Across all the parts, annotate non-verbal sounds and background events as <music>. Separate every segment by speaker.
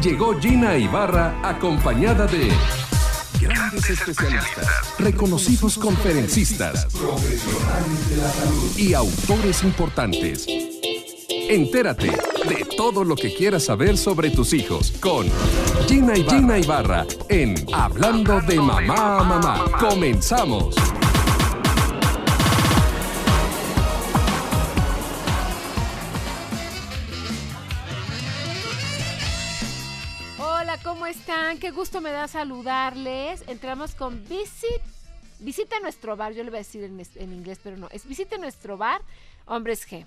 Speaker 1: llegó Gina Ibarra acompañada de grandes especialistas, reconocidos conferencistas, profesionales de la salud y autores importantes. Entérate de todo lo que quieras saber sobre tus hijos con Gina y Gina Ibarra en Hablando de Mamá
Speaker 2: a Mamá. Comenzamos.
Speaker 3: Qué gusto me da saludarles. Entramos con Visit. Visita nuestro bar, yo le voy a decir en, inglés, pero no. Es Visita nuestro bar, Hombres G.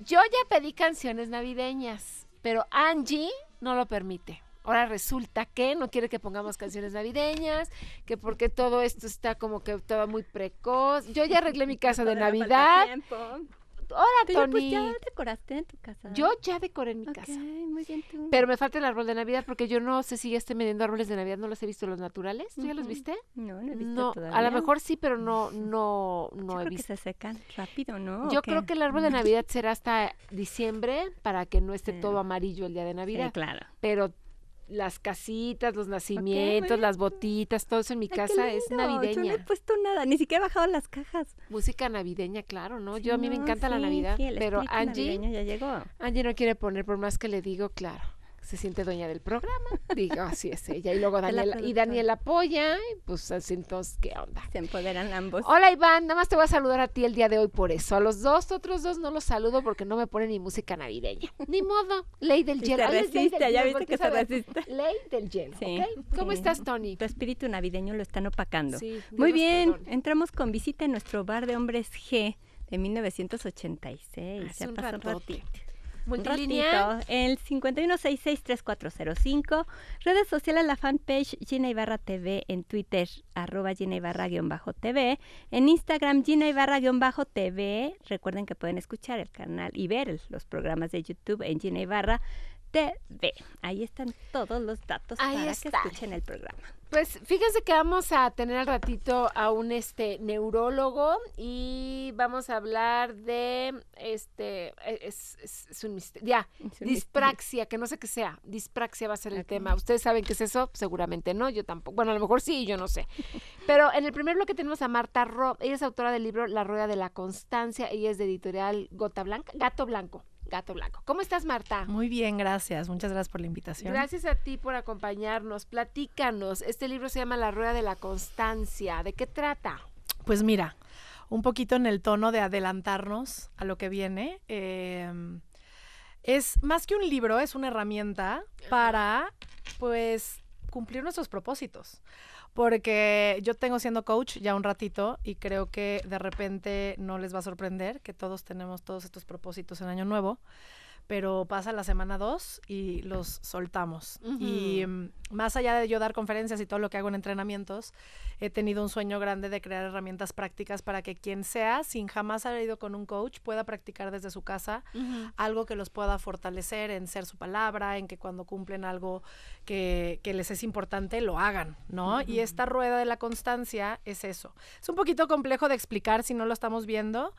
Speaker 3: Yo ya pedí canciones navideñas, pero Angie no lo permite. Ahora resulta que no quiere que pongamos canciones navideñas, que porque todo esto está como que estaba muy precoz. Yo ya arreglé mi casa de Navidad. ¡Hola, pues, Tony. ya decoraste en tu casa. Yo ya decoré en mi casa.
Speaker 4: muy bien tú. Pero
Speaker 3: me falta el árbol de Navidad porque yo no sé si ya estén vendiendo árboles de Navidad, no los he visto los naturales. ¿Tú ya los viste?
Speaker 4: No, no he visto todavía. A lo mejor sí, pero no, <laughs> no, no he visto. que se secan rápido, ¿no? Yo creo que el árbol de <laughs> Navidad
Speaker 3: será hasta diciembre para que no esté todo amarillo el día de Navidad. claro. Pero las casitas, los nacimientos, las botitas, todo eso en mi casa es navideña. Yo no he puesto nada, ni siquiera he bajado las cajas. Música navideña, claro, ¿no? yo a mí me encanta la Navidad, pero Angie Angie no quiere poner por más que le digo, claro se siente dueña del programa. Digo, <laughs> así es ella. Y luego Daniela, y Daniel apoya, y pues así entonces, ¿qué onda? Se empoderan ambos. Hola Iván, nada más te voy a saludar a ti el día de hoy por eso. A los dos, otros dos no los saludo porque no me ponen ni música navideña. <laughs> Ni modo, ley del hielo. ya viste que
Speaker 4: Ley del hielo, sí, ¿Cómo estás, Tony? Tu espíritu navideño lo están opacando. Muy bien, entramos con visita en nuestro bar de hombres G de 1986. Se ha pasado un Multilineal. Un ratito, el 51663405. Redes sociales, la fanpage Gina Ibarra TV en Twitter, arroba Gina Ibarra guión bajo TV. En Instagram, Gina Ibarra guión bajo TV. Recuerden que pueden escuchar el canal y ver los programas de YouTube en Gina Ibarra TV. Ahí están todos los datos para que escuchen el programa.
Speaker 3: Pues fíjense que vamos a tener al ratito a un este neurólogo y vamos a hablar de este e, es, un misterio, ya, dispraxia, que no sé qué sea, dispraxia va a ser el ah, tema. ¿Ustedes saben qué es eso? Seguramente no, yo tampoco. Bueno, a lo mejor sí, yo no sé. Pero en el primer bloque tenemos a Marta Ro, ella es autora del libro La rueda de la constancia, ella es de editorial Gota Blanca, Gato Blanco. Gato Blanco. ¿Cómo estás, Marta?
Speaker 5: Muy bien, gracias. Muchas gracias por la invitación. Gracias
Speaker 3: a ti por acompañarnos. Platícanos. Este libro se llama La Rueda de la
Speaker 5: Constancia.
Speaker 3: ¿De qué trata?
Speaker 5: Pues mira, un poquito en el tono de adelantarnos a lo que viene. Eh, es más que un libro, es una herramienta para, pues, cumplir nuestros propósitos porque yo tengo siendo coach ya un ratito y creo que de repente no les va a sorprender que todos tenemos todos estos propósitos en Año Nuevo pero pasa la semana 2 y los soltamos. Y mm, más allá de yo dar conferencias y todo lo que hago en entrenamientos, he tenido un sueño grande de crear herramientas prácticas para que quien sea, sin jamás haber ido con un coach, pueda practicar desde su casa algo que los pueda fortalecer en ser su palabra, en que cuando cumplen algo que, les es importante, lo hagan, ¿no? Y esta rueda de la constancia es eso. Es un poquito complejo de explicar si no lo estamos viendo,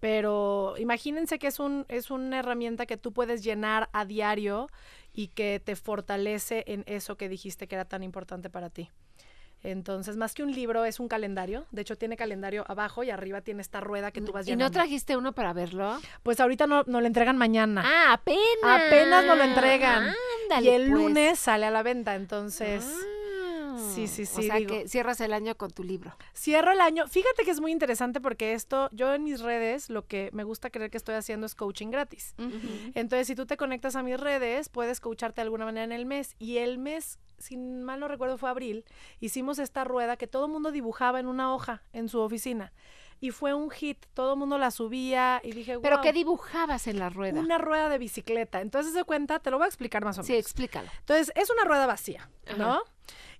Speaker 5: pero imagínense que es, un, es una herramienta que tú puedes llenar a diario y que te fortalece en eso que dijiste que era tan importante para ti. Entonces, más que un libro, es un calendario. De hecho, tiene calendario abajo y arriba tiene esta rueda que tú vas llenando. ¿Y no trajiste uno para verlo? Pues ahorita no, lo entregan mañana. Ah, apenas. Apenas no lo entregan. y el pues. lunes sale a la venta. Entonces. Ah. Sí, sí, sí. O sea que cierras el año con tu libro. Cierro el año. Fíjate que es muy interesante porque esto, yo en mis redes, lo que me gusta creer que estoy haciendo es coaching gratis. Entonces, si tú te conectas a mis redes, puedes coacharte de alguna manera en el mes. Y el mes si mal no recuerdo fue abril, hicimos esta rueda que todo el mundo dibujaba en una hoja en su oficina. Y fue un hit, todo el mundo la subía y dije, ¿Pero qué dibujabas en la rueda? Una rueda de bicicleta. Entonces, de cuenta, te lo voy a explicar más o menos. Sí, explícalo. Entonces, es una rueda vacía, ¿no?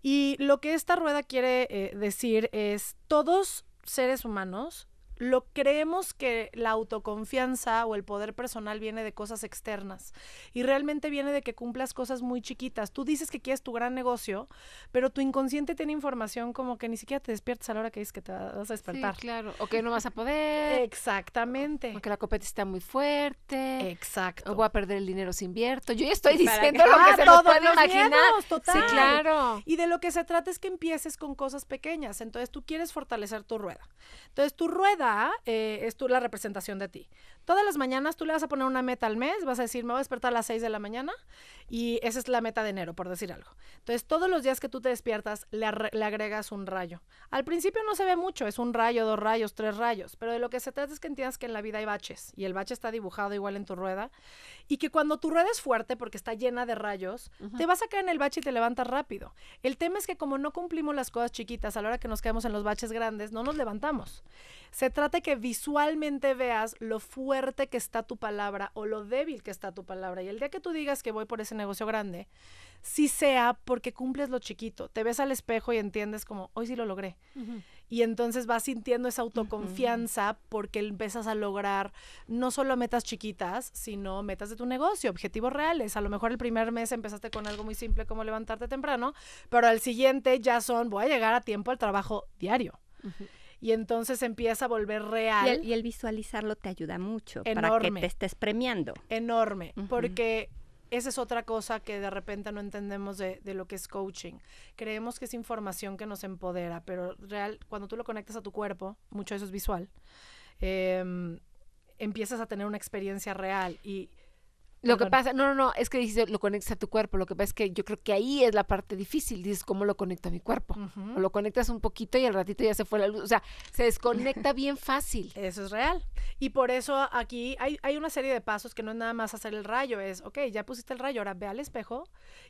Speaker 5: Y lo que esta rueda quiere eh, decir es, todos seres humanos lo creemos que la autoconfianza o el poder personal viene de cosas externas y realmente viene de que cumplas cosas muy chiquitas. Tú dices que quieres tu gran negocio, pero tu inconsciente tiene información como que ni siquiera te despiertas a la hora que dices que te vas a despertar. claro, o que no vas a poder. Exactamente. Porque
Speaker 3: que la copeta está muy fuerte. Exacto. O voy a perder el dinero sin invierto. Yo estoy diciendo lo que ah, se puede imaginar. Sí, claro.
Speaker 5: Y de lo que se trata es que empieces con cosas pequeñas. Entonces tú quieres fortalecer tu rueda. Entonces tu rueda eh, es tú la representación de ti. Todas las mañanas tú le vas a poner una meta al mes, vas a decir, me voy a despertar a las 6 de la mañana y esa es la meta de enero, por decir algo. Entonces, todos los días que tú te despiertas, le, agregas un rayo. Al principio no se ve mucho, es un rayo, dos rayos, tres rayos, pero de lo que se trata es que entiendas que en la vida hay baches y el bache está dibujado igual en tu rueda y que cuando tu rueda es fuerte porque está llena de rayos, te vas a caer en el bache y te levantas rápido. El tema es que como no cumplimos las cosas chiquitas a la hora que nos caemos en los baches grandes, no nos levantamos. Se trata que visualmente veas lo fuerte que está tu palabra o lo débil que está tu palabra. Y el día que tú digas que voy por ese negocio grande, sí sea porque cumples lo chiquito. Te ves al espejo y entiendes como, hoy sí lo logré. Y entonces vas sintiendo esa autoconfianza porque empiezas a lograr no solo metas chiquitas, sino metas de tu negocio, objetivos reales. A lo mejor el primer mes empezaste con algo muy simple como levantarte temprano, pero al siguiente ya son, voy a llegar a tiempo al trabajo diario y entonces empieza a volver real. Y el, visualizarlo te ayuda
Speaker 4: mucho Enorme. para que te estés premiando.
Speaker 5: Enorme, porque esa es otra cosa que de repente no entendemos de, lo que es coaching. Creemos que es información que nos empodera, pero real, cuando tú lo conectas a tu cuerpo, mucho de eso es visual, em, empiezas a tener una experiencia real y lo que pasa,
Speaker 3: no, no, no, es que dices, lo conectas a tu cuerpo. Lo que pasa es que yo creo que ahí es la parte difícil. Dices, ¿cómo lo conecto a mi cuerpo? O lo conectas un poquito
Speaker 5: y al ratito ya se fue la luz. O sea, se desconecta <laughs> bien fácil. Eso es real. Y por eso aquí hay, hay una serie de pasos que no es nada más hacer el rayo. Es, ok, ya pusiste el rayo, ahora ve al espejo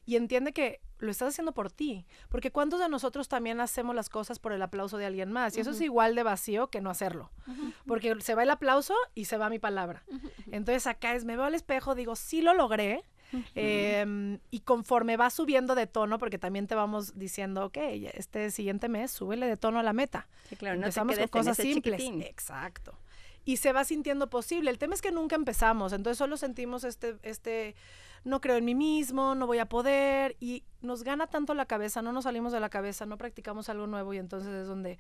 Speaker 5: y entiende que lo estás haciendo por ti. Porque ¿cuántos de nosotros también hacemos las cosas por el aplauso de alguien más? Y eso es igual de vacío que no hacerlo. Porque se va el aplauso y se va mi palabra. Entonces acá es, me veo al espejo, digo, sí lo logré. Em, y conforme va subiendo de tono, porque también te vamos diciendo, ok, este siguiente mes súbele de tono a la meta. claro, no te cosas simples. Exacto. Y se va sintiendo posible. El tema es que nunca empezamos, entonces solo sentimos este, este, no creo en mí mismo, no voy a poder, y nos gana tanto la cabeza, no nos salimos de la cabeza, no practicamos algo nuevo, y entonces es donde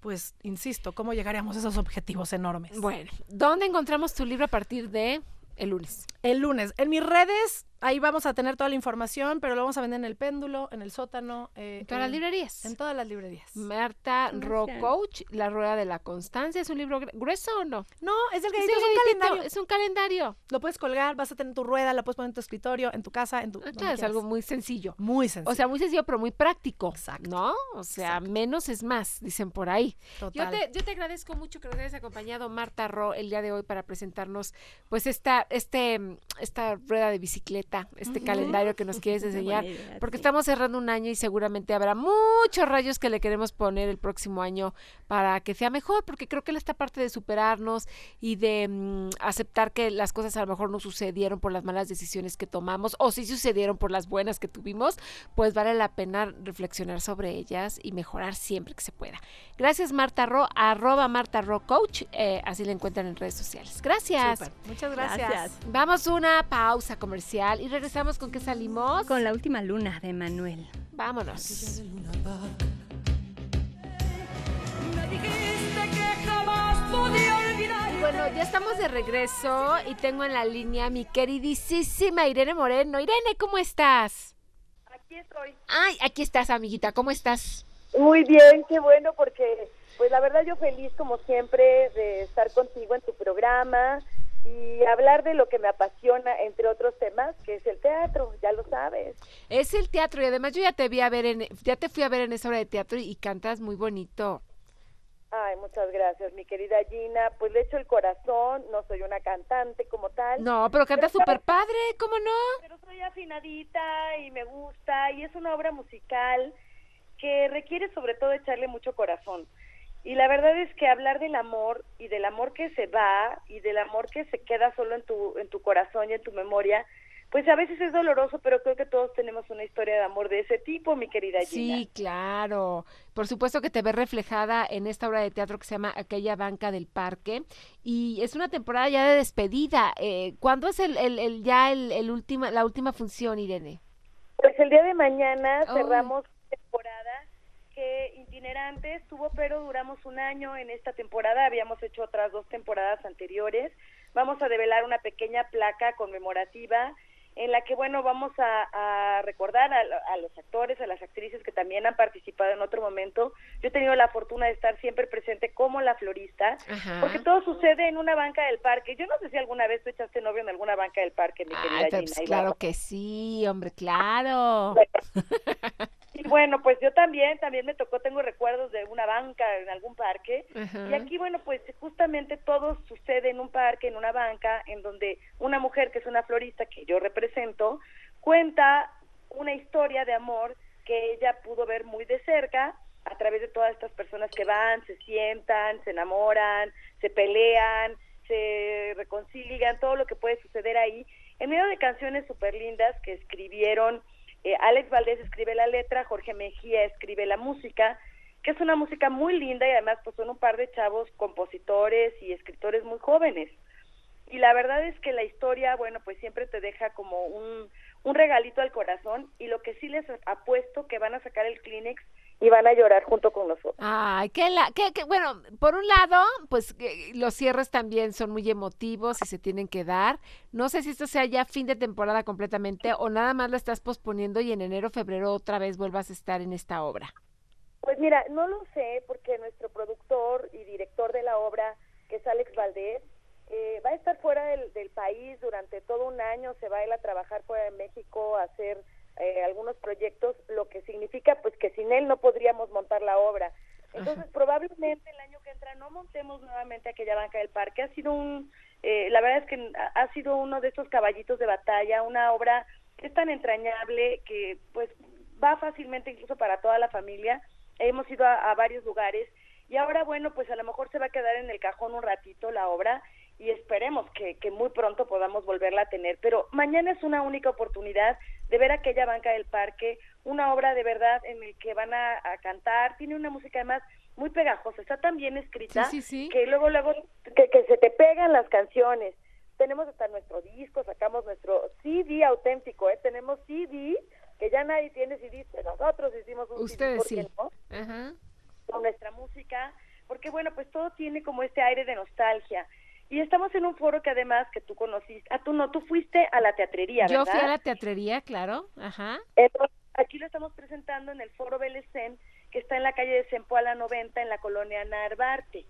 Speaker 5: pues, insisto, ¿cómo llegaríamos a esos objetivos enormes? Bueno, ¿dónde encontramos tu libro a partir de el lunes. El lunes. En mis redes Ahí vamos a tener toda la información, pero lo vamos a vender en el péndulo, en el sótano. en eh, todas las librerías. En todas las librerías. Marta Ro Coach, La Rueda de la Constancia, ¿es un libro grueso o no? No, es el que es, un
Speaker 3: calendario. Es un calendario. Lo puedes colgar, vas a tener tu rueda, la puedes poner en tu escritorio, en tu casa, en tu... es algo muy sencillo. Muy sencillo. O sea, muy sencillo, pero muy práctico. Exacto. ¿No? O sea, menos es más, dicen por ahí. Total. Yo te, yo te agradezco mucho que nos hayas acompañado, Marta Ro, el día de hoy para presentarnos, pues, esta, este, esta rueda de bicicleta este calendario que nos quieres <laughs> enseñar, porque estamos cerrando un año y seguramente habrá muchos rayos que le queremos poner el próximo año para que sea mejor, porque creo que esta parte de superarnos y de mm, aceptar que las cosas a lo mejor no sucedieron por las malas decisiones que tomamos o si sucedieron por las buenas que tuvimos, pues vale la pena reflexionar sobre ellas y mejorar siempre que se pueda. Gracias Marta Ro, arroba Marta Ro Coach, eh, así la encuentran en redes sociales. Gracias. Muchas gracias. gracias. Vamos una pausa comercial y regresamos con qué salimos.
Speaker 4: Con la última luna de Manuel.
Speaker 3: Vámonos. Bueno, ya estamos de regreso y tengo en la línea a mi queridísima Irene Moreno. Irene, ¿cómo estás?
Speaker 1: Aquí estoy.
Speaker 3: Ay, aquí estás, amiguita. ¿Cómo estás? Muy
Speaker 1: bien, qué bueno, porque pues la verdad yo feliz como siempre de estar contigo en tu programa y hablar de lo que me apasiona, entre otros temas, que es el teatro, ya lo sabes.
Speaker 3: Es el teatro y además yo ya te vi a ver en, ya te fui a ver en esa obra de teatro y cantas muy bonito.
Speaker 1: Ay, muchas gracias, mi querida Gina. Pues le echo el corazón, no soy una cantante como tal. No, pero canta súper padre, ¿cómo no? Pero soy afinadita y me gusta y es una obra musical que requiere sobre todo echarle mucho corazón. Y la verdad es que hablar del amor y del amor que se va y del amor que se queda solo en tu, en tu corazón y en tu memoria, pues a veces es doloroso, pero creo que todos
Speaker 3: tenemos una historia de amor de ese tipo, mi querida Gina. Sí, claro. Por supuesto que te ve reflejada en esta obra de teatro que se llama Aquella banca del parque. Y es una temporada ya de despedida. Eh, ¿Cuándo es el, el, ya el, el, última, la última función, Irene?
Speaker 1: Pues el día de mañana oh. cerramos temporada que Itinerante estuvo, pero duramos un año en esta temporada, habíamos hecho otras dos temporadas anteriores. Vamos a develar una pequeña placa conmemorativa en la que, bueno, vamos a, recordar a, los actores, a las actrices que también han participado en otro momento. Yo he tenido la fortuna de estar siempre presente como la florista, porque todo sucede en una banca del parque. Yo no sé si alguna vez tú echaste novio en alguna banca del parque, mi querida pues, claro
Speaker 3: que sí, hombre, claro. <laughs>
Speaker 1: bueno, pues yo también, también me tocó, tengo recuerdos de una banca en algún parque. Y aquí, bueno, pues justamente todo sucede en un parque, en una banca, en donde una mujer que es una florista que yo represento, cuenta una historia de amor que ella pudo ver muy de cerca a través de todas estas personas que van, se sientan, se enamoran, se pelean, se reconcilian, todo lo que puede suceder ahí, en medio de canciones súper lindas que escribieron eh, Alex Valdés escribe la letra, Jorge Mejía escribe la música, que es una música muy linda y además pues son un par de chavos compositores y escritores muy jóvenes. Y la verdad es que la historia, bueno, pues siempre te deja como un, un regalito al corazón y lo que sí les apuesto que van a sacar el Kleenex y van a llorar junto con nosotros.
Speaker 3: Ay, que, la, bueno, por un lado, pues eh, los cierres también son muy emotivos y se tienen que dar. No sé si esto sea ya fin de temporada completamente o nada más la estás posponiendo y en enero, febrero otra vez vuelvas a estar en esta obra.
Speaker 1: Pues mira, no lo sé porque nuestro productor y director de la obra, que es Alex Valdés, eh, va a estar fuera del, del país durante todo un año, se va a ir a trabajar fuera de México, a hacer eh, algunos proyectos, lo que significa pues que sin él no podríamos montar la obra. Entonces, probablemente el año que entra no montemos nuevamente aquella banca del parque. Ha sido un, eh, la verdad es que ha sido uno de estos caballitos de batalla, una obra que es tan entrañable que pues va fácilmente incluso para toda la familia. Hemos ido a, varios lugares y ahora, bueno, pues a lo mejor se va a quedar en el cajón un ratito la obra y esperemos que, que muy pronto podamos volverla a tener. Pero mañana es una única oportunidad de ver aquella banca del parque, una obra de verdad en el que van a, cantar, tiene una música además muy pegajosa, está tan bien escrita que luego que, se te pegan las canciones. Tenemos hasta nuestro disco, sacamos nuestro CD auténtico, ¿eh? tenemos CD que ya nadie tiene CD, nosotros hicimos un Ustedes CD, sí. con nuestra música, porque bueno, pues todo tiene como este aire de nostalgia. Y estamos en un foro que además que tú conociste, ah, tú no, tú fuiste a la teatrería, ¿verdad? Yo fui a la
Speaker 3: teatrería, claro, ajá.
Speaker 1: aquí lo estamos presentando en el foro Belecén, que está en la calle de Sempoala 90, en la colonia Narvarte.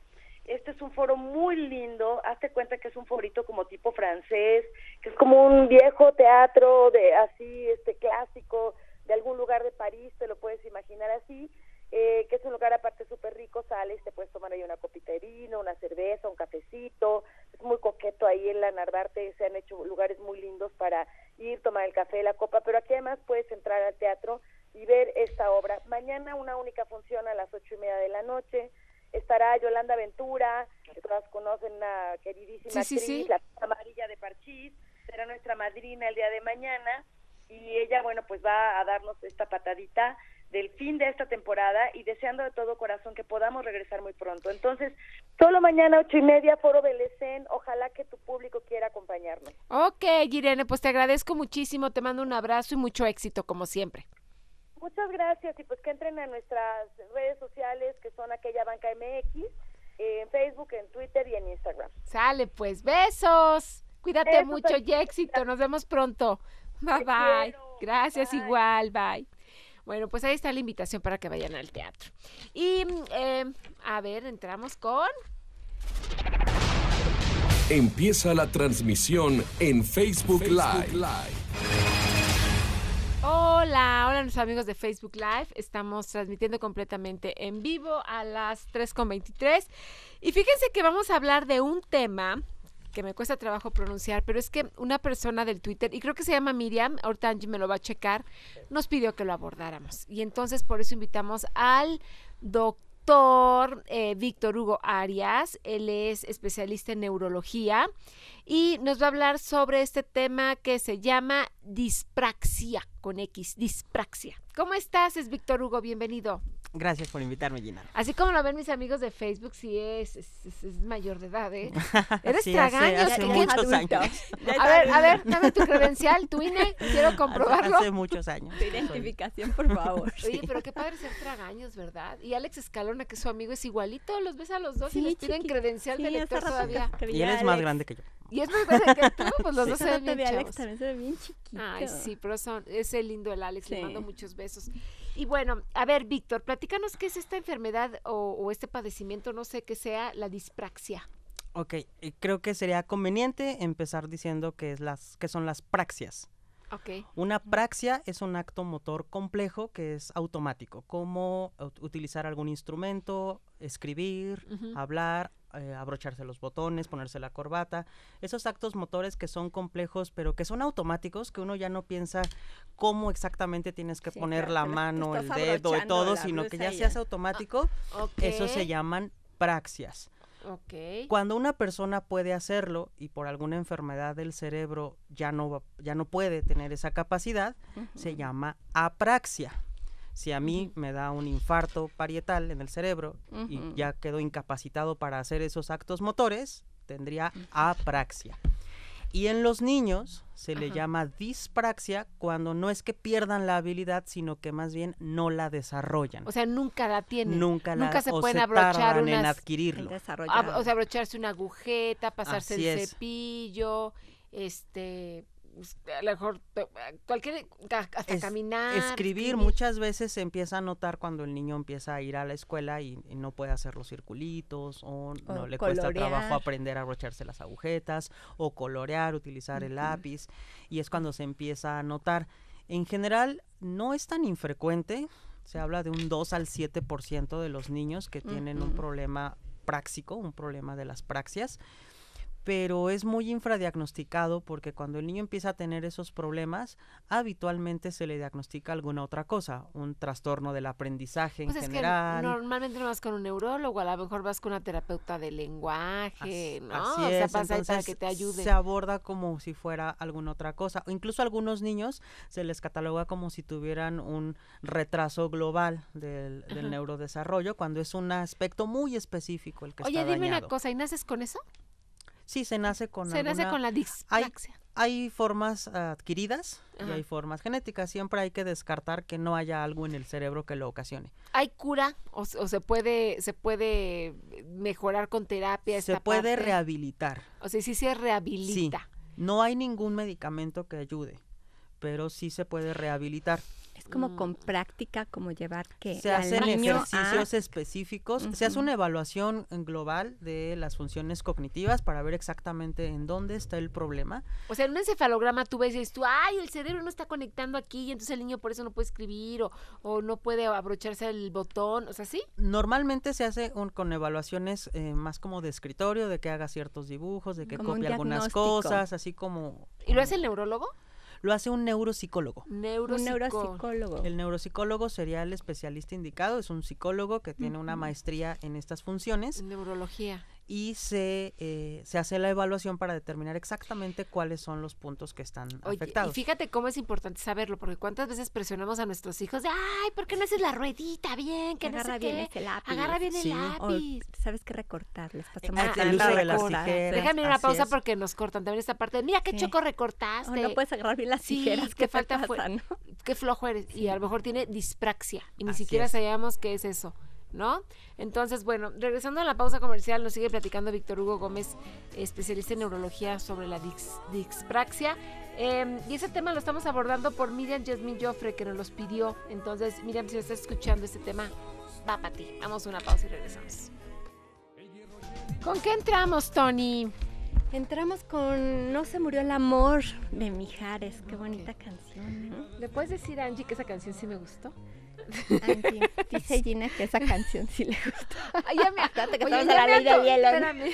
Speaker 1: Este es un foro muy lindo, hazte cuenta que es un forito como tipo francés, que es como un viejo teatro de así, este clásico, de algún lugar de París, te lo puedes imaginar así, eh, que es un lugar aparte súper rico, sales, te puedes tomar ahí una copita de vino, una cerveza, un cafecito, es muy coqueto ahí en la Narvarte, se han hecho lugares muy lindos para ir, tomar el café, la copa, pero aquí además puedes entrar al teatro y ver esta obra. Mañana una única función a las ocho y media de la noche, estará Yolanda Ventura, que todas conocen, una queridísima sí, la amarilla de Parchís, será nuestra madrina el día de mañana, y ella, bueno, pues va a darnos esta patadita del fin de esta temporada y deseando de todo corazón que podamos regresar muy pronto. Entonces,
Speaker 3: solo mañana ocho y media,
Speaker 1: Foro Belecen, ojalá que tu público quiera acompañarnos.
Speaker 3: Ok, Irene, pues te agradezco muchísimo, te mando un abrazo y mucho éxito como siempre.
Speaker 1: Muchas gracias y pues que entren a nuestras redes sociales que son aquella banca MX, en Facebook, en Twitter y en Instagram.
Speaker 3: Sale pues, besos. Cuídate mucho y éxito. Nos vemos pronto. Bye bye. Gracias igual, bye. Bueno, pues ahí está la invitación para que vayan al teatro. Y mm, eh, a ver, entramos con...
Speaker 1: Empieza la transmisión en Facebook, Live.
Speaker 3: Hola, hola nuestros amigos de Facebook Live. Estamos transmitiendo completamente en vivo a las 3.23. Y fíjense que vamos a hablar de un tema que me cuesta trabajo pronunciar, pero es que una persona del Twitter, y creo que se llama Miriam, ahorita Angie me lo va a checar, nos pidió que lo abordáramos. Y entonces por eso invitamos al doctor eh, Víctor Hugo Arias, él es especialista en neurología y nos va a hablar sobre este tema que se llama dispraxia con X, dispraxia. ¿Cómo estás? Es Víctor Hugo, bienvenido.
Speaker 2: Gracias por invitarme, Gina.
Speaker 3: Así como lo ven mis amigos de Facebook, sí es, mayor de edad, ¿eh? <laughs> Eres tragaños, que
Speaker 2: <laughs> A ver, a ver, dame tu credencial,
Speaker 3: tu INE, quiero comprobarlo. Hace,
Speaker 2: muchos años. Tu identificación,
Speaker 3: por favor. <laughs> Oye, pero qué padre ser tragaños, ¿verdad? Y Alex Escalona, que es su amigo, es igualito, los ves a los dos y les piden credencial de lector todavía. Y él es más grande que yo. Y es más grande que tú, pues los dos se ven bien Alex Ay, sí, pero son, es lindo el Alex, le mando muchos besos. Y bueno, a ver, Víctor, platícanos qué es esta enfermedad o, este padecimiento, no sé qué sea, la dispraxia.
Speaker 2: Ok, eh, creo que sería conveniente empezar diciendo qué es las, que son las praxias. Una praxia es un acto motor complejo que es automático, como utilizar algún instrumento, escribir, hablar, eh, abrocharse los botones, ponerse la corbata. Esos actos motores que son complejos, pero que son automáticos, que uno ya no piensa cómo exactamente tienes que poner la mano, el dedo y todo, sino que ya, se hace ah, automático, eso se llaman praxias. Cuando una persona puede hacerlo y por alguna enfermedad del cerebro ya no, ya no puede tener esa capacidad, se llama apraxia. Si a mí me da un infarto parietal en el cerebro y ya quedo incapacitado para hacer esos actos motores, tendría apraxia. Y en los niños se le llama dispraxia cuando no es que pierdan la habilidad, sino que más bien no la desarrollan. O sea, nunca la tienen. Nunca, la, nunca se pueden abrochar unas, en adquirirlo. o
Speaker 3: sea, abrocharse una agujeta, pasarse el cepillo, este a lo mejor cualquier hasta caminar escribir, muchas
Speaker 2: veces se empieza a notar cuando el niño empieza a ir a la escuela y, no puede hacer los circulitos o, no le cuesta cuesta trabajo aprender a rocharse las agujetas o colorear utilizar el lápiz y es cuando se empieza a notar en general no es tan infrecuente se habla de un 2 al 7% de los niños que tienen un problema práctico un problema de las praxias pero es muy infradiagnosticado porque cuando el niño empieza a tener esos problemas, habitualmente se le diagnostica alguna otra cosa, un trastorno del aprendizaje pues general.
Speaker 3: normalmente no vas con un neurólogo, a lo mejor vas con una terapeuta de lenguaje, ¿no? o sea, Pasa Entonces, que te ayude. Se
Speaker 2: aborda como si fuera alguna otra cosa. Incluso a algunos niños se les cataloga como si tuvieran un retraso global del, neurodesarrollo, cuando es un aspecto muy específico el que Oye, dime una cosa,
Speaker 3: ¿y naces con eso?
Speaker 2: Sí, se nace con Se nace con la dislexia. Hay, formas adquiridas y hay formas genéticas. Siempre hay que descartar que no haya algo en el cerebro que lo ocasione.
Speaker 3: ¿Hay cura o, se puede se puede mejorar con terapia esta Se puede
Speaker 2: rehabilitar. O sea, sí se rehabilita. No hay ningún medicamento que ayude, pero sí se puede rehabilitar como mm. con
Speaker 4: práctica, como llevar que se hacen ejercicios
Speaker 2: específicos, se hace una evaluación global de las funciones cognitivas para ver exactamente en dónde está el problema.
Speaker 3: O sea, en un encefalograma tú ves y dices tú, ay, el cerebro no está conectando aquí y entonces el niño por eso no puede escribir o, no puede abrocharse el botón, o sea, ¿sí?
Speaker 2: Normalmente se hace un, con evaluaciones eh, más como de escritorio, de que haga ciertos dibujos, de que copie algunas cosas, así como...
Speaker 3: ¿Y lo hace el neurólogo?
Speaker 2: lo hace un neuropsicólogo.
Speaker 3: un neuropsicólogo.
Speaker 2: El neuropsicólogo sería el especialista indicado, es un psicólogo que tiene una maestría en estas funciones. en Neurología y se, eh, se hace la evaluación para determinar exactamente cuáles son los puntos que están afectados. Y
Speaker 3: fíjate cómo es importante saberlo, porque cuántas veces presionamos a nuestros hijos ay, ¿por qué no haces la ruedita bien? Que agarra bien el lápiz. Agarra bien el
Speaker 4: lápiz. Sabes qué Recortarles. pasamos ah, de las tijeras. Déjame una pausa porque
Speaker 3: nos cortan también esta parte. Mira qué choco recortaste. Oh, no puedes agarrar bien las tijeras. ¿qué, falta fue. Qué flojo eres. Y a lo mejor tiene dispraxia y ni siquiera sabíamos qué es eso. ¿no? Entonces, bueno, regresando a la pausa comercial, nos sigue platicando Víctor Hugo Gómez, especialista en neurología sobre la dispraxia, em, y ese tema lo estamos abordando por Miriam Jasmine Joffre, que nos los pidió. Entonces, Miriam, si estás escuchando este tema, va para ti. Vamos a una pausa y regresamos.
Speaker 4: ¿Con qué entramos, Tony? Entramos con No se murió el amor de Mijares. Qué bonita canción. ¿eh? ¿Le puedes decir Angie que esa canción sí me gustó? Ah, Dice Gina que esa canción sí le gusta. Ay, ya me acuerdo que estamos la ley de hielo. Espérame.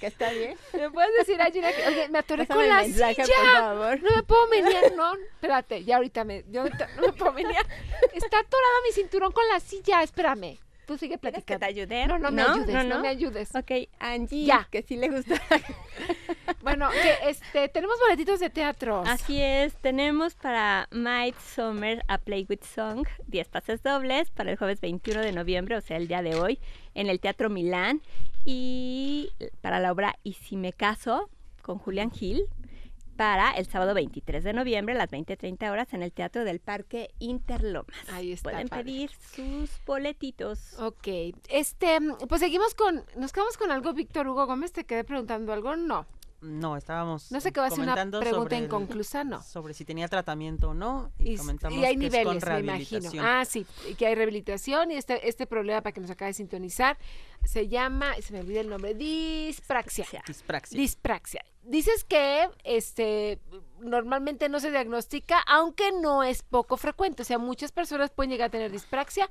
Speaker 4: Que está
Speaker 3: bien. ¿Me puedes decir a Gina que me atoré con la silla? Por favor. No me puedo menear, no. Espérate, ya ahorita me yo no me puedo menear. Está atorado mi cinturón con la silla, espérame. Tú sigue platicando. que te ayude? No, no, me ayudes, no, me
Speaker 4: ayudes. Ok, Angie, que sí le gusta. <laughs> bueno, este, tenemos boletitos de teatro. Así es, tenemos para Might Summer a Play With Song, 10 pases dobles para el jueves 21 de noviembre, o sea, el día de hoy, en el Teatro Milán. Y para la obra Y si me caso, con Julián Gil, para el sábado 23 de noviembre a las 20.30 horas en el Teatro del Parque Interlomas. Ahí está.
Speaker 2: Pueden pedir
Speaker 4: sus boletitos. Ok. Este,
Speaker 3: pues seguimos con, nos quedamos con algo, Víctor Hugo Gómez, te quedé preguntando algo, no.
Speaker 2: No, estábamos no sé qué va inconclusa, no. Sobre si tenía tratamiento o no y, comentamos hay niveles, es con me imagino. Ah, sí,
Speaker 3: que hay rehabilitación y este este problema para que nos acabe de sintonizar se llama, se me olvida el nombre, dispraxia. Dispraxia. Dispraxia. Dices que este normalmente no se diagnostica, aunque no es poco frecuente. O sea, muchas personas pueden llegar a tener dispraxia,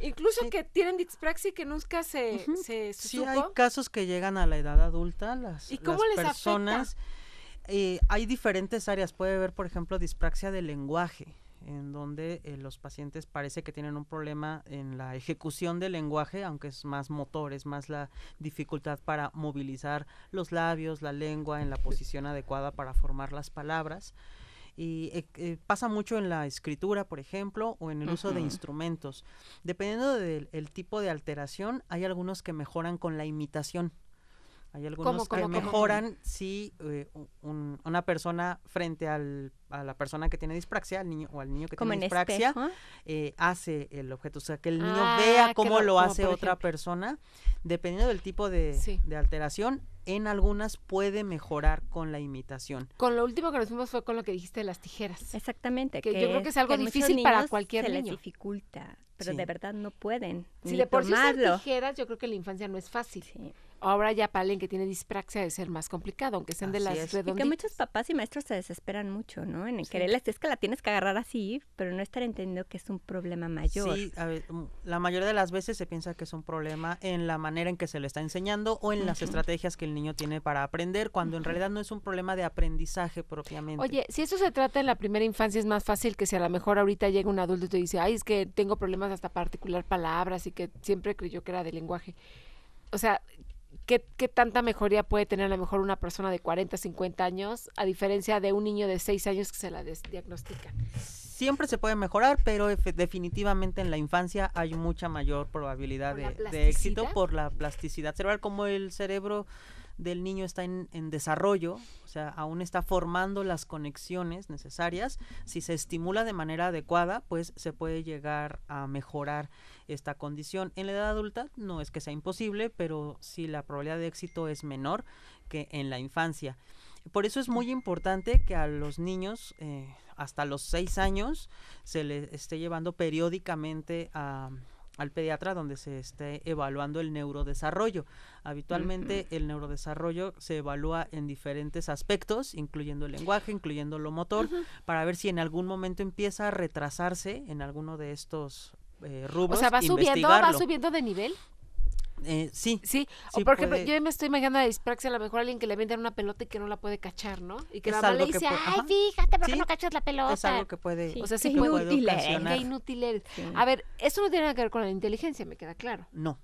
Speaker 3: incluso que tienen dispraxia y que nunca se,
Speaker 5: uh Sí, hay
Speaker 2: casos que llegan a la edad adulta, las, ¿Y cómo les personas. Eh, hay diferentes áreas. Puede haber, por ejemplo, dispraxia del lenguaje en donde eh, los pacientes parece que tienen un problema en la ejecución del lenguaje, aunque es más motor, es más la dificultad para movilizar los labios, la lengua en la posición adecuada para formar las palabras. Y eh, eh, pasa mucho en la escritura, por ejemplo, o en el uso de instrumentos. Dependiendo del tipo de alteración, hay algunos que mejoran con la imitación. Hay algunos que mejoran si eh, una persona frente al, a la persona que tiene dispraxia, al niño o al niño que tiene dispraxia, eh, hace el objeto. O sea, que el niño ah, vea cómo lo, hace otra persona, dependiendo del tipo de, alteración, en algunas puede mejorar con la imitación.
Speaker 3: Con lo último que nos fuimos fue con lo que dijiste de las tijeras. Exactamente. Que, yo creo que es algo difícil para cualquier niño. Se
Speaker 4: dificulta, pero de verdad no pueden. Si le por tijeras, yo creo que la infancia no es fácil. Ahora ya para alguien que tiene dispraxia debe ser más complicado, aunque sean de las redondas. Y que muchos papás y maestros se desesperan mucho, ¿no? En el es que la tienes que agarrar así, pero no estar entendiendo que es un problema mayor. Sí,
Speaker 2: a ver, mm, la mayoría de las veces se piensa que es un problema en la manera en que se le está enseñando o en las estrategias que el niño tiene para aprender, cuando en realidad no es un problema de aprendizaje propiamente. Oye,
Speaker 3: si eso se trata en la primera infancia, es más fácil que si a lo mejor ahorita llega un adulto y te dice, ay, es que tengo problemas hasta particular palabras y que siempre creyó que era de lenguaje. O sea, ¿Qué, tanta mejoría puede tener a lo mejor una persona de 40, 50 años a diferencia de un niño de 6 años que se la diagnostica?
Speaker 2: Siempre se puede mejorar, pero definitivamente en la infancia hay mucha mayor probabilidad de, éxito por la plasticidad cerebral, como el cerebro del niño está en, en desarrollo, o sea, aún está formando las conexiones necesarias, si se estimula de manera adecuada, pues se puede llegar a mejorar esta condición. En la edad adulta no es que sea imposible, pero sí la probabilidad de éxito es menor que en la infancia. Por eso es muy importante que a los niños eh, hasta los seis años se les esté llevando periódicamente al pediatra donde se esté evaluando el neurodesarrollo. Habitualmente el neurodesarrollo se evalúa en diferentes aspectos, incluyendo el lenguaje, incluyendo lo motor, para ver si en algún momento empieza a retrasarse en alguno de estos eh, o sea, va subiendo, va
Speaker 3: subiendo de nivel.
Speaker 2: Eh, sí. Sí, o por ejemplo, yo
Speaker 3: me estoy imaginando la dispraxia, a lo mejor alguien que le venden una pelota y que no la puede cachar, ¿no? Y que es la mamá le dice, ay, fíjate, ¿por qué no cachas la pelota? Es algo que puede, o sea, es inútil, puede qué inútil eres. A ver, eso no tiene nada que ver con la inteligencia, me queda claro. No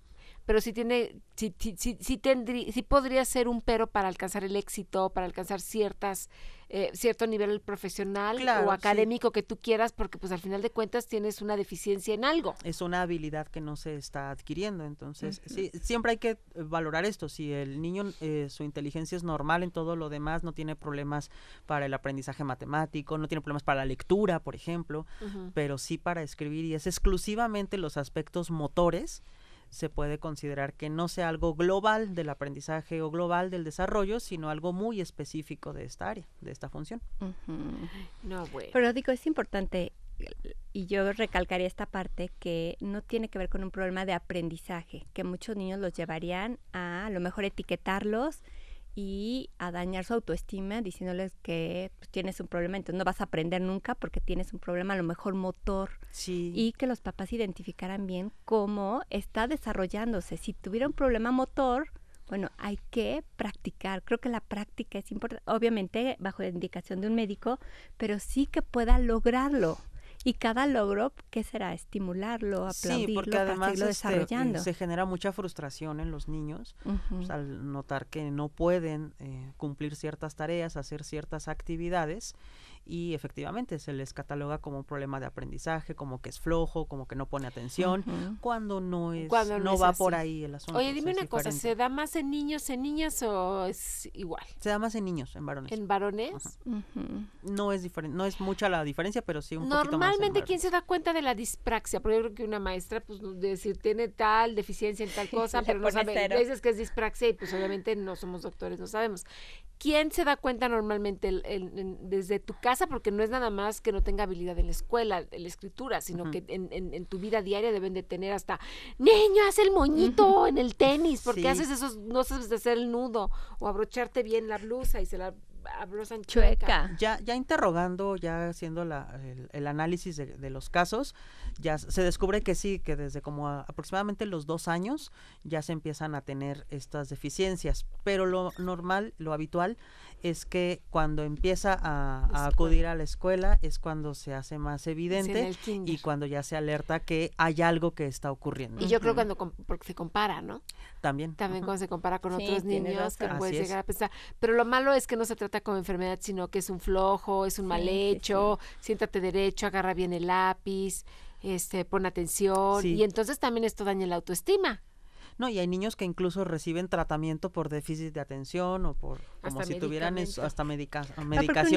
Speaker 3: pero sí tiene, sí, sí, sí, podría ser un pero para alcanzar el éxito, para alcanzar ciertas, eh, cierto nivel profesional o académico que tú quieras, porque pues al final de cuentas
Speaker 2: tienes una deficiencia en algo. Es una habilidad que no se está adquiriendo, entonces sí, siempre hay que eh, valorar esto. Si el niño, eh, su inteligencia es normal en todo lo demás, no tiene problemas para el aprendizaje matemático, no tiene problemas para la lectura, por ejemplo, pero sí para escribir y es exclusivamente los aspectos motores se puede considerar que no sea algo global del aprendizaje o global del desarrollo, sino algo muy específico de esta área, de esta función.
Speaker 4: Pero digo, es importante y yo recalcaría esta parte que no tiene que ver con un problema de aprendizaje, que muchos niños los llevarían a, a lo mejor etiquetarlos y a dañar su autoestima diciéndoles que pues, tienes un problema, entonces no vas a aprender nunca porque tienes un problema a lo mejor motor. Y que los papás identificaran bien cómo está desarrollándose. Si tuviera un problema motor, bueno, hay que practicar. Creo que la práctica es importante, obviamente bajo la indicación de un médico, pero sí que pueda lograrlo. Y cada logro, ¿qué será? Estimularlo, aplaudirlo, sí, porque además este, desarrollando. se
Speaker 2: genera mucha frustración en los niños pues, al notar que no pueden eh, cumplir ciertas tareas, hacer ciertas actividades y efectivamente se les cataloga como un problema de aprendizaje, como que es flojo, como que no pone atención, cuando no no, va por ahí el asunto. Oye, dime una cosa, ¿se
Speaker 3: da más en niños, en niñas o es igual?
Speaker 2: Se da más en niños, en varones. ¿En
Speaker 3: varones?
Speaker 2: No es diferente, no es mucha la diferencia, pero sí un Normalmente, poquito más. Normalmente, ¿quién se
Speaker 3: da cuenta de la dispraxia? Porque yo creo que una maestra, pues decir, tiene tal deficiencia en tal <laughs> cosa, pero no sabe, cero. dices que es dispraxia y pues obviamente no somos doctores, no sabemos. ¿Quién se da cuenta normalmente desde tu casa? porque no es nada más que no tenga habilidad en la escuela, en la escritura, sino que en, tu vida diaria deben de tener hasta, niño, haz el moñito en el tenis, <laughs> porque haces eso? no sabes hacer el nudo, o abrocharte bien la blusa y se la abrozan chueca.
Speaker 2: Ya, ya interrogando, ya haciendo el, análisis de, los casos, ya se descubre que sí, que desde como aproximadamente los dos años ya se empiezan a tener estas deficiencias, pero lo normal, lo habitual es que cuando empieza a, acudir a la escuela es cuando se hace más evidente y cuando ya se alerta que hay algo que está ocurriendo. Y yo creo que creo
Speaker 3: cuando porque se compara, ¿no?
Speaker 2: También. También cuando se
Speaker 3: compara con otros niños que puedes llegar a pensar. Pero lo malo es que no se trata como enfermedad, sino que es un flojo, es un mal hecho, siéntate derecho, agarra bien el lápiz, este, pon atención. Y entonces también esto daña la autoestima.
Speaker 2: No, y hay niños que incluso reciben tratamiento por déficit de atención o por como si tuvieran hasta ah, medicación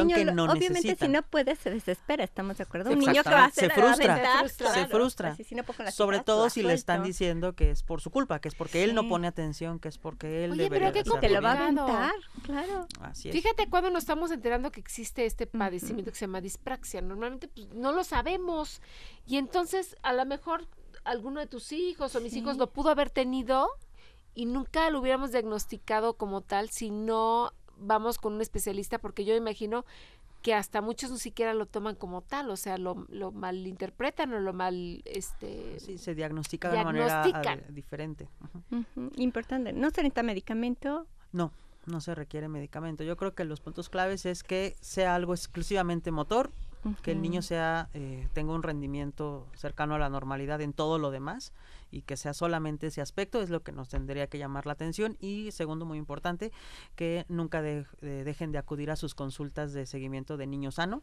Speaker 2: que no obviamente Obviamente si no
Speaker 4: puede se desespera, estamos de acuerdo. Un niño que va a ser se frustra,
Speaker 2: se frustra, sobre todo si le están diciendo que es por su culpa, que es porque él no pone atención, que es porque él Oye, pero qué te lo va a aventar, claro. Fíjate
Speaker 3: cuando nos estamos enterando que existe este padecimiento que se llama dispraxia. Normalmente pues, no lo sabemos y entonces a lo mejor alguno de tus hijos o mis hijos lo pudo haber tenido y nunca lo hubiéramos diagnosticado como tal si no vamos con un especialista, porque yo imagino que hasta muchos ni siquiera lo toman como tal, o sea, lo, lo malinterpretan
Speaker 4: o lo mal... Este, sí,
Speaker 2: se diagnostica de una manera ah, diferente.
Speaker 4: Importante, ¿no se necesita medicamento?
Speaker 2: No, no se requiere medicamento. Yo creo que los puntos claves es que sea algo exclusivamente motor, que el niño sea eh, tenga un rendimiento cercano a la normalidad en todo lo demás y que sea solamente ese aspecto es lo que nos tendría que llamar la atención y segundo muy importante que nunca eh, dejen de acudir a sus consultas de seguimiento de niño sano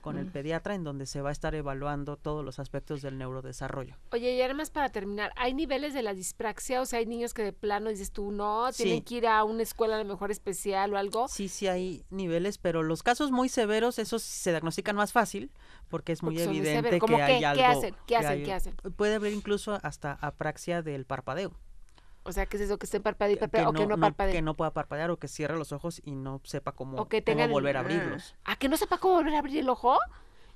Speaker 2: con el pediatra en donde se va a estar evaluando todos los aspectos del neurodesarrollo.
Speaker 3: Oye, y además para terminar, ¿hay niveles de la dispraxia? O sea, hay niños que de plano dices tú, no, tienen que ir a una escuela de mejor especial o algo.
Speaker 2: Sí, sí hay niveles, pero los casos muy severos, esos se diagnostican más fácil porque es muy evidente que hay algo. ¿Qué hacen? ¿Qué hacen? ¿Qué hacen? Puede haber incluso hasta apraxia del parpadeo.
Speaker 3: O sea, ¿qué es eso? Que esté parpadeando o que no, Que
Speaker 2: no pueda parpadear o que cierre los ojos y no sepa cómo, volver a abrirlos.
Speaker 3: Ah, que no sepa cómo volver a abrir el ojo.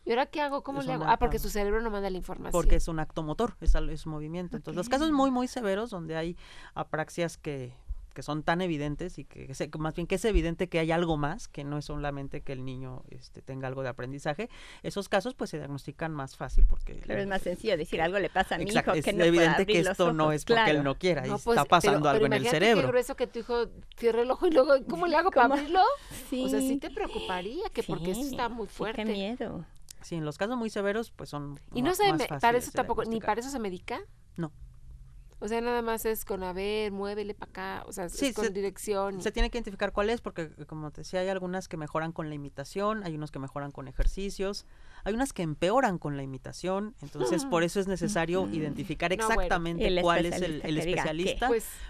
Speaker 3: ¿Y ahora qué hago? ¿Cómo le hago? ah, porque ah. su cerebro no manda la información. Porque es un
Speaker 2: acto motor, es, es movimiento. Entonces, los casos muy, muy severos donde hay apraxias que que son tan evidentes y que, que, más bien que es evidente que hay algo más, que no es solamente que el niño este, tenga algo de aprendizaje, esos casos pues se diagnostican más fácil porque... Claro, es
Speaker 4: más sencillo decir algo le pasa
Speaker 2: a mi hijo que no Es evidente que esto no es porque él no quiera, está pues, pasando algo en el cerebro. Qué grueso
Speaker 3: que tu hijo cierre el ojo y luego, ¿cómo le hago para abrirlo? O sea, sí te preocuparía, que porque eso está muy fuerte. Sí, qué miedo.
Speaker 2: Sí, en los casos muy severos pues son... Y no se, para eso tampoco, ni para eso se medica.
Speaker 3: No. O sea, nada más es con a ver, muévele para acá, o sea, con dirección. Se
Speaker 2: tiene que identificar cuál es, porque eh, como te decía, hay algunas que mejoran con la imitación, hay unos que mejoran con ejercicios, hay unas que empeoran con la imitación, entonces por eso es necesario <laughs> identificar exactamente cuál es el, especialista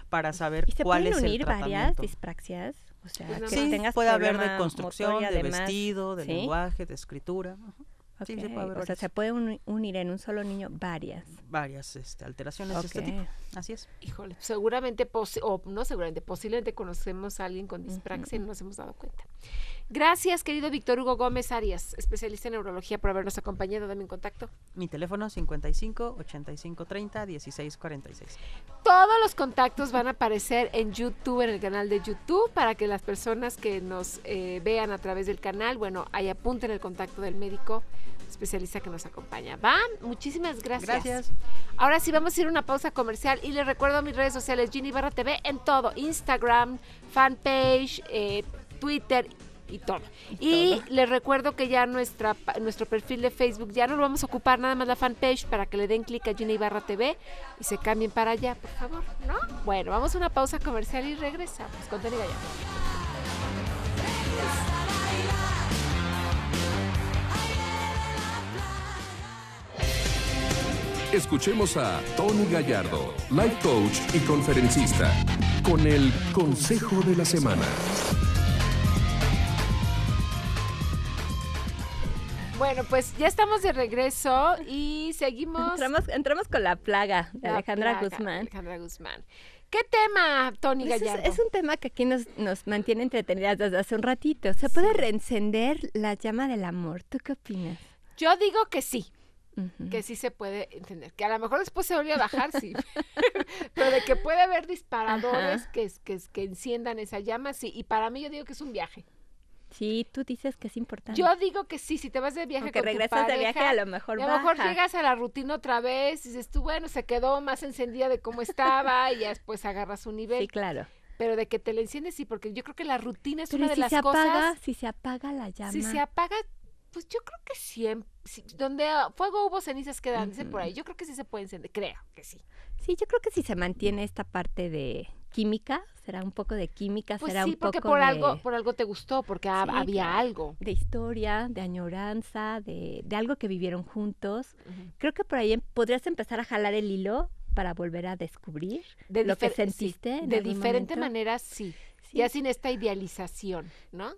Speaker 2: para saber cuál es el tratamiento. varias
Speaker 4: dispraxias? O sea, pues que sí, puede haber de construcción, de vestido, de lenguaje,
Speaker 2: de escritura. Ajá o sea,
Speaker 4: se puede unir en un solo niño varias.
Speaker 2: Varias este, alteraciones de este tipo. Así
Speaker 4: es. Híjole,
Speaker 3: seguramente, o no seguramente, posiblemente conocemos a alguien con dispraxia y no nos hemos dado cuenta. Gracias, querido Víctor Hugo Gómez Arias, especialista en neurología, por habernos acompañado. Dame un contacto.
Speaker 2: Mi teléfono 55 85 30 16 46.
Speaker 3: Todos los contactos van a aparecer en YouTube, en el canal de YouTube, para que las personas que nos eh, vean a través del canal, bueno, ahí apunten el contacto del médico especialista que nos acompaña. ¿Va? Muchísimas gracias. Gracias. Ahora sí vamos a ir a una pausa comercial y les recuerdo mis redes sociales, Ginny Barra TV, en todo, Instagram, fanpage, eh, Twitter, y todo. Y, les recuerdo que ya nuestra, nuestro perfil de Facebook ya no lo vamos a ocupar, nada más la fanpage para que le den clic a Ginny Barra TV y se cambien para allá, por favor, ¿no? Bueno, vamos a una pausa comercial y regresamos con ya.
Speaker 1: Escuchemos a Tony Gallardo, life coach y conferencista, con el Consejo de la Semana.
Speaker 3: Bueno, pues ya estamos de regreso y
Speaker 4: seguimos. Entramos, con la plaga de Alejandra Guzmán. Alejandra Guzmán. ¿Qué tema, Tony pues Gallardo? Es, un tema que aquí nos, mantiene entretenidas desde hace un ratito. ¿Se puede reencender la llama del amor? ¿Tú qué opinas? Yo digo que sí. Que
Speaker 3: sí se puede entender. Que a lo mejor después se volvió a bajar, sí. <laughs> Pero de que puede haber disparadores que, que, enciendan esa llama, sí. Y para mí yo digo que es un viaje.
Speaker 4: Sí, tú dices que es importante.
Speaker 3: Yo digo que sí, si te vas de viaje con regresas de viaje a lo mejor a lo mejor llegas a la rutina otra vez y dices tú, bueno, se quedó más encendida de cómo estaba y ya después agarras un nivel. Sí, claro. Pero de que te la enciendes sí, porque yo creo que la rutina es una de si las se apaga,
Speaker 4: Si se apaga la llama. Si se
Speaker 3: apaga, pues yo creo que siempre, sí, donde fuego hubo cenizas quedan, por ahí. Yo creo que sí se puede encender, creo que sí.
Speaker 4: Sí, yo creo que si se mantiene esta parte de química, será un poco de química, pues será un poco porque por algo, por
Speaker 3: algo te gustó, porque había algo.
Speaker 4: De historia, de añoranza, de, de algo que vivieron juntos. Creo que por ahí em, podrías empezar a jalar el hilo para volver a descubrir lo que sentiste. de diferente manera, sí. Ya sin esta idealización, ¿no?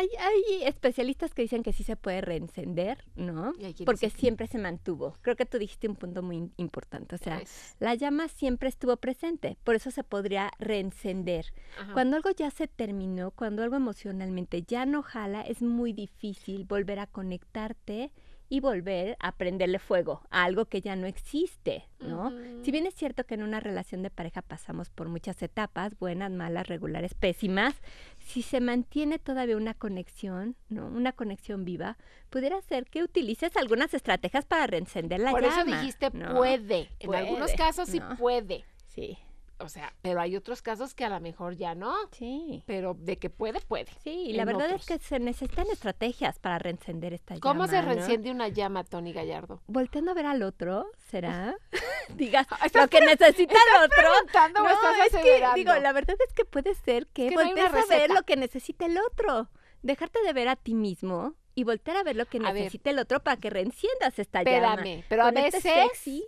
Speaker 4: hay, especialistas que dicen que sí se puede reencender, ¿no? Porque siempre se mantuvo. Creo que tú dijiste un punto muy importante. O sea, la llama siempre estuvo presente, por eso se podría reencender. Cuando algo ya se terminó, cuando algo emocionalmente ya no jala, es muy difícil volver a conectarte y volver a prenderle fuego a algo que ya no existe, ¿no? Si bien es cierto que en una relación de pareja pasamos por muchas etapas, buenas, malas, regulares, pésimas, si se mantiene todavía una conexión, ¿no? Una conexión viva, pudiera ser que utilices algunas estrategias para reencender la llama. Por eso dijiste puede. En algunos casos sí
Speaker 3: puede. Sí o sea, pero hay otros casos que a lo mejor ya no. Sí. Pero de que puede, puede. Sí, y la verdad es
Speaker 4: que se necesitan estrategias para reencender esta llama. ¿Cómo se reenciende
Speaker 3: una llama, Tony Gallardo? Volteando a ver
Speaker 4: al otro, ¿será? <laughs> Digas, ah, lo que necesita el otro. no, estás es que, digo, la verdad es que puede ser que, es a ver lo que necesita el otro. Dejarte de ver a ti mismo y voltear a ver lo que necesite necesita el otro para que reenciendas esta llama. Espérame, pero a este veces...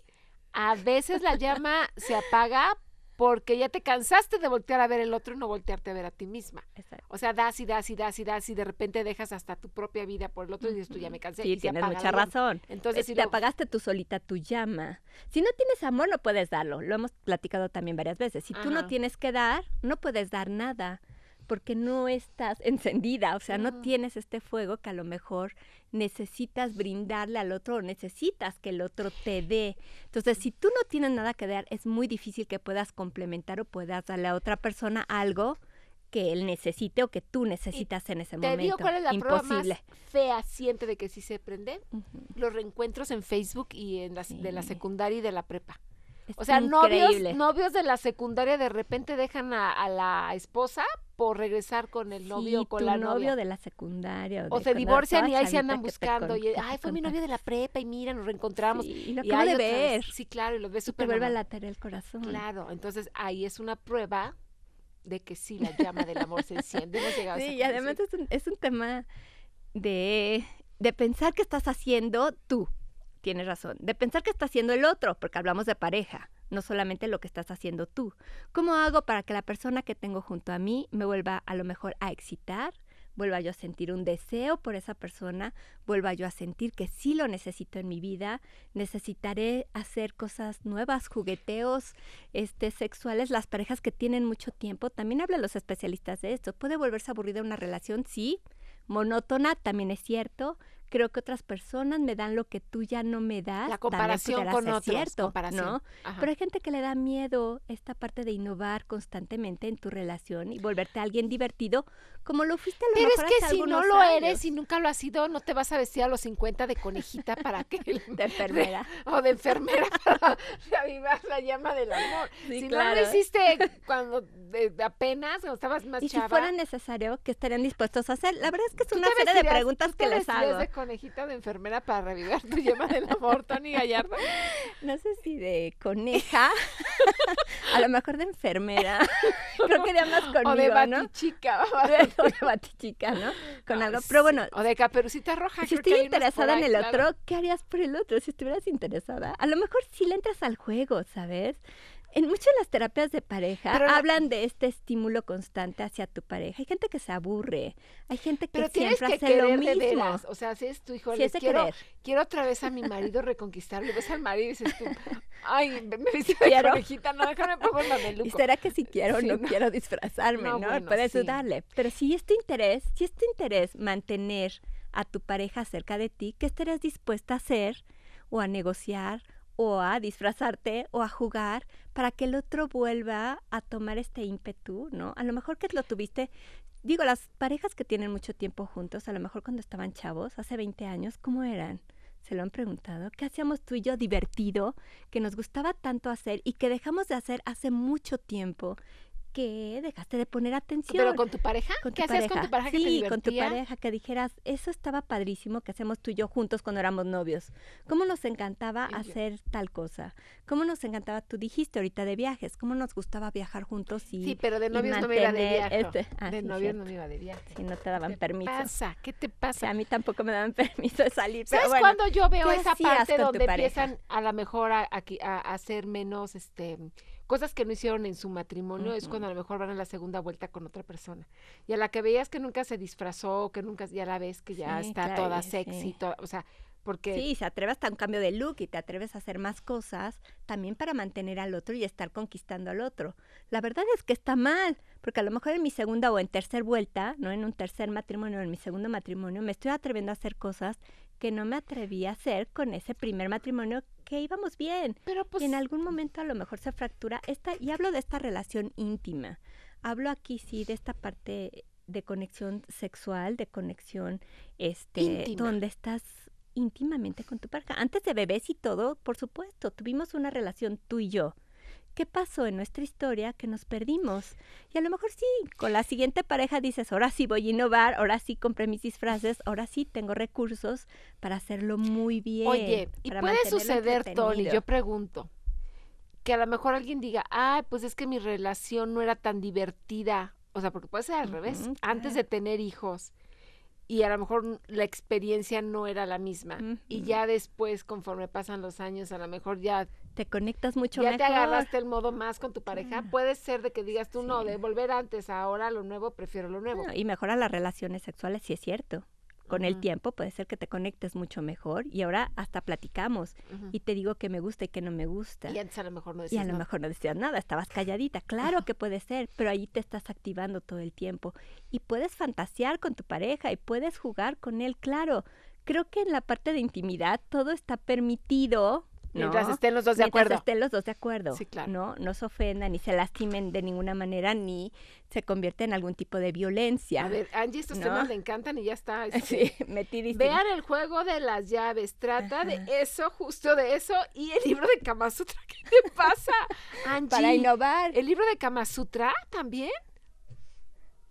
Speaker 4: a veces la llama se apaga porque ya te
Speaker 3: cansaste de voltear a ver el otro y no voltearte a ver a ti misma. O sea, das y das y das y das y de repente dejas hasta tu propia vida por el otro y dices, tú ya me cansé. Sí, y tienes mucha razón.
Speaker 4: Entonces, eh, si te apagaste tú solita tu llama. Si no tienes amor, no puedes darlo. Lo hemos platicado también varias veces. Si tú no tienes que dar, no puedes dar nada porque no estás <laughs> encendida, o sea, no. tienes este fuego que a lo mejor necesitas brindarle al otro o necesitas que el otro te dé. Entonces, si tú no tienes nada que dar, es muy difícil que puedas complementar o puedas darle a otra persona algo que él necesite o que tú necesitas en ese momento. Te digo cuál es la Imposible. prueba
Speaker 3: más fea siente de que sí se prende. Los reencuentros en Facebook y en de la secundaria y de la prepa o sea, novios, de la secundaria de repente dejan a, la esposa por regresar con el novio o con la novio de
Speaker 4: la secundaria. O, se divorcian y ahí se andan buscando. y, ay, fue mi novio de la prepa y mira, nos reencontramos. y lo acaba de ver.
Speaker 3: Sí, claro, y lo ves súper. Te vuelve a latir el corazón. Claro, entonces ahí es una prueba
Speaker 4: de que sí, la llama del amor se enciende. sí, y además es un, es un tema de, de pensar qué estás haciendo tú tienes razón, de pensar que está haciendo el otro, porque hablamos de pareja, no solamente lo que estás haciendo tú. ¿Cómo hago para que la persona que tengo junto a mí me vuelva a lo mejor a excitar? vuelva yo a sentir un deseo por esa persona, vuelva yo a sentir que sí lo necesito en mi vida, necesitaré hacer cosas nuevas, jugueteos este, sexuales, las parejas que tienen mucho tiempo, también hablan los especialistas de esto, puede volverse aburrida una relación, sí, monótona, también es cierto, creo que otras personas me dan lo que tú ya no me das. La comparación con otros, cierto, ¿no? Pero hay gente que le da miedo esta parte de innovar constantemente en tu relación y volverte a alguien divertido como lo fuiste a lo Pero es que si no lo eres y nunca lo has sido, no te vas a vestir a los 50 de conejita para que... <laughs> de enfermera.
Speaker 3: o de enfermera para reavivar la llama del amor. <laughs> si no lo hiciste <laughs> cuando apenas, cuando estabas más Y si fuera
Speaker 4: necesario, que estarían dispuestos a hacer. La verdad es que es una serie de preguntas que les hago conejita de enfermera para revivir tu yema del amor, Tony Gallardo? <laughs> No sé si de coneja, a lo mejor de enfermera. <laughs> Creo que de ambas conmigo, O de batichica. ¿no? o de batichica, ¿no? Con algo, pero bueno. O de caperucita roja. Si estoy interesada en el otro, ¿qué harías por el otro? Si estuvieras interesada, a lo mejor si le entras al juego, ¿sabes? En muchas de las terapias de pareja hablan de este estímulo constante hacia tu pareja. Hay gente que se aburre, hay gente que siempre hace lo mismo. O
Speaker 3: sea, si es tu hijo, les quiero,
Speaker 4: quiero otra vez a mi marido reconquistarlo.
Speaker 3: Ves al marido y dices tú, ay, me dice la conejita, no, déjame pongo la meluco. <laughs> ¿Y será
Speaker 4: que si quiero no, quiero disfrazarme, no? ¿no? Pero si este interés, si este interés mantener a tu pareja cerca de ti, ¿qué estarías dispuesta a hacer o a negociar o a disfrazarte o a jugar para que el otro vuelva a tomar este ímpetu, ¿no? A lo mejor que lo tuviste, digo, las parejas que tienen mucho tiempo juntos, a lo mejor cuando estaban chavos, hace 20 años, ¿cómo eran? Se lo han preguntado. ¿Qué hacíamos tú y yo divertido que nos gustaba tanto hacer y que dejamos de hacer hace mucho tiempo que dejaste de poner atención. ¿Pero con tu pareja? ¿Qué hacías con tu pareja? Sí, que te con tu pareja, que dijeras, eso estaba padrísimo que hacemos tú y yo juntos cuando éramos novios. ¿Cómo nos encantaba hacer tal cosa? ¿Cómo nos encantaba, tú dijiste ahorita de viajes, cómo nos gustaba viajar juntos y Sí, pero de novios no me iba de viaje. Este? Ah, de novios no me
Speaker 3: iba de viaje.
Speaker 4: Y no te daban ¿Qué permiso. ¿Qué pasa? ¿Qué te pasa? a mí tampoco me daban <laughs> permiso de salir. ¿Sabes bueno, cuando yo veo esa parte donde empiezan
Speaker 3: a lo mejor a, a ser menos, este cosas que no hicieron en su matrimonio, es cuando a lo mejor van a la segunda vuelta con otra persona. Y a la que veías que nunca se disfrazó, que nunca,
Speaker 4: ya la ves que ya está toda sexy, o sea, porque... Sí, se atreves a un cambio de look y te atreves a hacer más cosas también para mantener al otro y estar conquistando al otro. La verdad es que está mal, porque a lo mejor en mi segunda o en tercer vuelta, no en un tercer matrimonio, en mi segundo matrimonio, me estoy atreviendo a hacer cosas que no me atreví a hacer con ese primer matrimonio que íbamos bien. Pero pues... en algún momento a lo mejor se fractura esta, y hablo de esta relación íntima. Hablo aquí sí de esta parte de conexión sexual, de conexión, este, donde estás íntimamente con tu pareja. Antes de bebés y todo, por supuesto, tuvimos una relación tú y yo. ¿Qué pasó en nuestra historia que nos perdimos? Y a lo mejor sí, con la siguiente pareja dices, ahora sí voy a innovar, ahora sí compré mis disfraces, ahora sí tengo recursos para hacerlo muy bien. Oye, y puede suceder, Tony, yo pregunto,
Speaker 3: que a lo mejor alguien diga, ay, pues es que mi relación no era tan divertida. O sea, porque puede ser al revés. Antes de tener hijos, y a lo mejor la experiencia no era la misma. Y ya después, conforme pasan los
Speaker 4: años, a lo mejor ya... Te conectas mucho ya mejor. Ya te agarraste
Speaker 3: el modo más con tu pareja. Puede ser de que digas tú, no, de volver antes, ahora lo nuevo, prefiero lo nuevo.
Speaker 4: y mejora las relaciones sexuales, si es cierto. Con el tiempo puede ser que te conectes mucho mejor y ahora hasta platicamos y te digo que me gusta y que no me gusta. Y
Speaker 3: antes a lo mejor no decías nada. Y a lo mejor
Speaker 4: no decías nada, estabas <laughs> calladita. Claro que puede ser, pero ahí te estás activando todo el tiempo y puedes fantasear con tu pareja y puedes jugar con él, claro. Creo que en la parte de intimidad todo está permitido Mientras estén los dos de acuerdo. Mientras estén los dos de acuerdo. Sí, claro. ¿no? se ofendan ni se lastimen de ninguna manera ni se convierte en algún tipo de violencia. A ver, Angie, estos temas le encantan y ya
Speaker 3: está. <laughs> Este, sí, Vean el juego de las llaves. Trata de eso, justo de eso. Y el libro de Kama Sutra. ¿Qué te pasa, <laughs> Angie? Para innovar. El libro de Kama Sutra
Speaker 4: también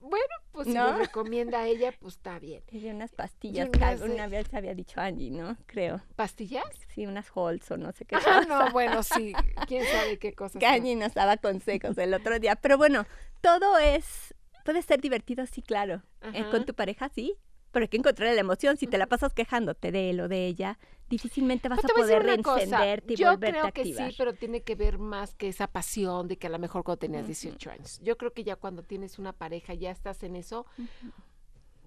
Speaker 4: bueno, pues si lo recomienda a ella, pues está bien. Y unas pastillas que alguna vez se había dicho Angie, ¿no? Creo. ¿Pastillas? Sí, unas holes o no sé qué. Ah, no, bueno, sí, <laughs> quién sabe qué cosas. Que Angie nos daba consejos el otro día. Pero bueno, todo es, puede ser divertido, sí, claro. Eh, con tu pareja, sí, pero hay que encontrar la emoción. Si te la pasas quejándote de él o de ella, difícilmente vas pues a poder reencenderte y Yo volverte creo a que sí,
Speaker 3: pero tiene que ver más
Speaker 4: que esa pasión de que a lo mejor cuando tenías 18
Speaker 3: años. Yo creo que ya cuando tienes una pareja, ya estás en eso.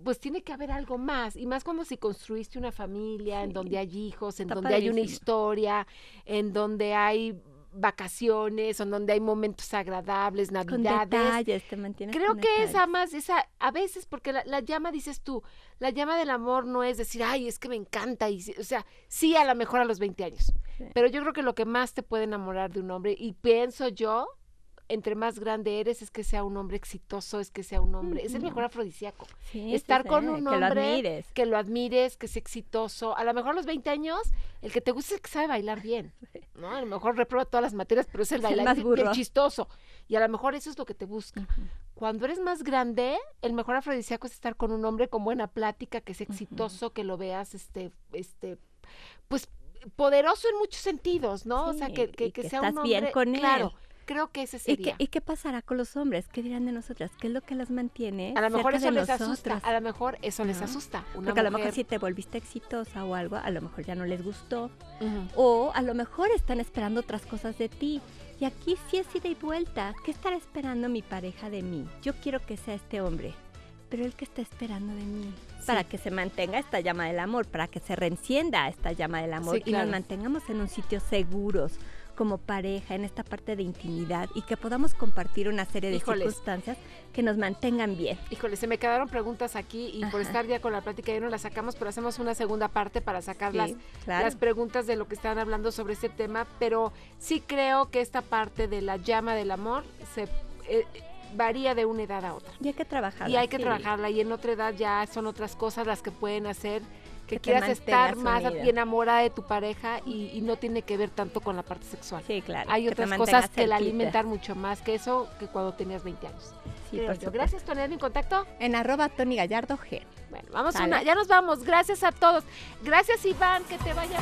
Speaker 3: Pues tiene que haber algo más, y más cuando si construiste una familia, en donde hay hijos, en donde hay una historia, en donde hay vacaciones o donde hay momentos agradables, navidades.
Speaker 4: Creo que esa
Speaker 3: más, esa, a veces, porque la, llama, dices tú, la llama del amor no es decir, ay, es que me encanta, y, o sea, sí, a lo mejor a los 20 años, pero yo creo que lo que más te puede enamorar de un hombre, y pienso yo, entre más grande eres es que sea un hombre exitoso, es que sea un hombre, es el mejor afrodisíaco. Estar con un hombre que lo, admires. que es exitoso. A lo mejor a los 20 años, el que te gusta es que sabe bailar bien, <laughs> ¿no? A lo mejor reprueba todas las materias, pero es el bailar el chistoso. Y a lo mejor eso es lo que te busca. Cuando eres más grande, el mejor afrodisíaco es estar con un hombre con buena plática, que es exitoso, que lo veas, este, este, pues poderoso en muchos
Speaker 4: sentidos, ¿no? o sea, que, que, sea un hombre, bien con él. Claro,
Speaker 3: Creo que ese sería. ¿Y qué, ¿Y
Speaker 4: qué, pasará con los hombres? ¿Qué dirán de nosotras? ¿Qué es lo que las mantiene? A lo mejor eso les asusta. A lo
Speaker 3: mejor eso les asusta. Porque a lo mejor si te
Speaker 4: volviste exitosa o algo, a lo mejor ya no les gustó. O a lo mejor están esperando otras cosas de ti. Y aquí sí es ida y vuelta. ¿Qué estará esperando mi pareja de mí? Yo quiero que sea este hombre. Pero ¿el que está esperando de mí. Para que se mantenga esta llama del amor, para que se reencienda esta llama del amor y nos mantengamos en un sitio seguros como pareja, en esta parte de intimidad y que podamos compartir una serie de circunstancias que nos mantengan bien.
Speaker 3: Híjole, se me quedaron preguntas aquí y por estar ya con la plática ya no las sacamos, pero hacemos una segunda parte para sacar las, preguntas de lo que estaban hablando sobre este tema, pero sí creo que esta parte de la llama del amor se... Eh, varía de una edad a otra. Y hay
Speaker 4: que trabajarla. Y hay que trabajarla
Speaker 3: y en otra edad ya son otras cosas las que pueden hacer que, quieras estar más enamorada de tu pareja y, no tiene que ver tanto con la parte sexual. Sí, claro. Hay otras cosas que la alimentan mucho más que eso que cuando tenías 20 años. Sí, por yo. Gracias,
Speaker 4: Tony. mi contacto? En arroba Tony Gallardo G. Bueno, vamos una, ya
Speaker 3: nos vamos. Gracias a todos. Gracias, Iván, que te vaya.